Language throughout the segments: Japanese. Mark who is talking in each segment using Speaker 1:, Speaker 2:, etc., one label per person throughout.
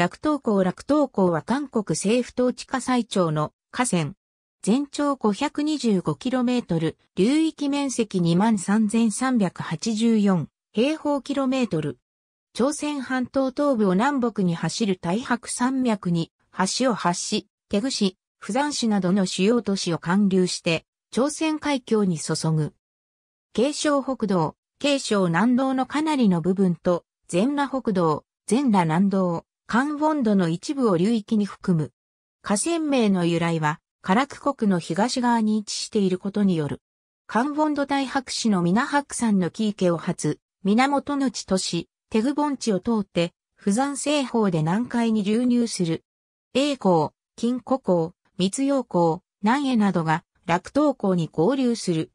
Speaker 1: 楽東港楽東港は韓国政府統治下最長の河川。全長 525km、流域面積23,384平方キロメートル。朝鮮半島東部を南北に走る太白山脈に橋を発し、手具市、釜山市などの主要都市を貫流して、朝鮮海峡に注ぐ。京商北道、京商南道のかなりの部分と、全羅北道、全羅南道、カンボンドの一部を流域に含む。河川名の由来は、カラク国の東側に位置していることによる。カンボンド大白士の皆白山の木池を発、源の地とし、テグ盆地を通って、不山西方で南海に流入する。栄光、金湖港、密陽港、南江などが落東港に合流する。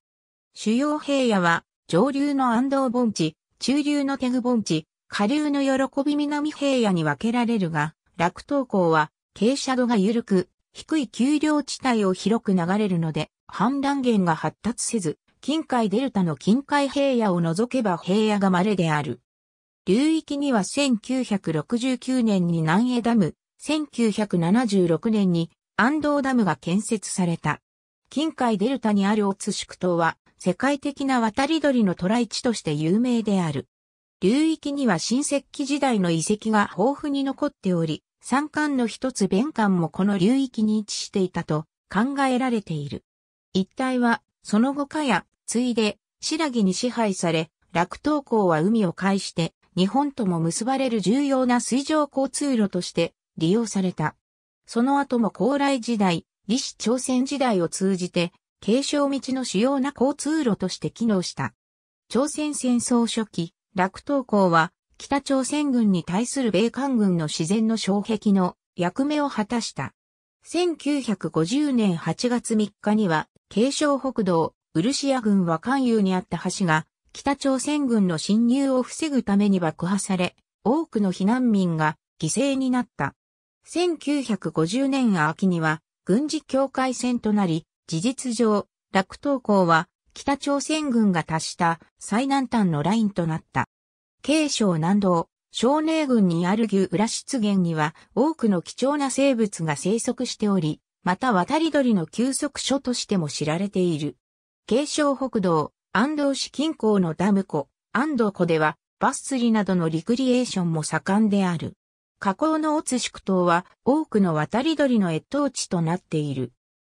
Speaker 1: 主要平野は、上流の安藤盆地、中流のテグ盆地、下流の喜び南平野に分けられるが、楽東港は傾斜度が緩く、低い丘陵地帯を広く流れるので、氾濫源が発達せず、近海デルタの近海平野を除けば平野が稀である。流域には1969年に南江ダム、1976年に安藤ダムが建設された。近海デルタにあるオツシク島は世界的な渡り鳥の渡来地として有名である。流域には新石器時代の遺跡が豊富に残っており、山間の一つ弁間もこの流域に位置していたと考えられている。一帯は、その後かや、ついで、白木に支配され、楽東港は海を介して、日本とも結ばれる重要な水上交通路として利用された。その後も高麗時代、李氏朝鮮時代を通じて、継承道の主要な交通路として機能した。朝鮮戦争初期、楽東港は北朝鮮軍に対する米韓軍の自然の障壁の役目を果たした。1950年8月3日には、継承。北道、ウルシア軍は関与にあった橋が、北朝鮮軍の侵入を防ぐために爆破され、多くの避難民が犠牲になった。1950年秋には、軍事境界線となり、事実上、楽東港は北朝鮮軍が達した最南端のラインとなった。慶省南道、少年軍にある牛裏湿原には多くの貴重な生物が生息しており、また渡り鳥の休息所としても知られている。慶省北道、安藤市近郊のダム湖、安藤湖ではバス釣りなどのリクリエーションも盛んである。河口のオツ宿島は多くの渡り鳥の越冬地となっている。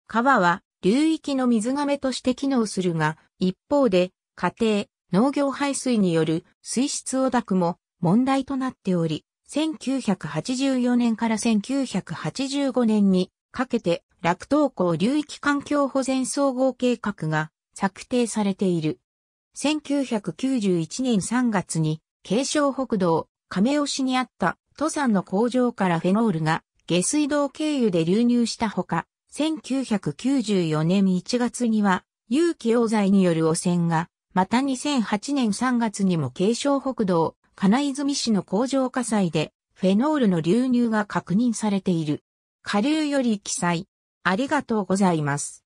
Speaker 1: 川は流域の水がめとして機能するが、一方で、家庭、農業排水による水質汚濁も問題となっており、1984年から1985年にかけて、楽東港流域環境保全総合計画が策定されている。1991年3月に、京承北道、亀尾市にあった、登山の工場からフェノールが、下水道経由で流入したほか、1994年1月には、有機溶剤による汚染が、また2008年3月にも軽症北道、金泉市の工場火災で、フェノールの流入が確認されている。下流より記載。ありがとうございます。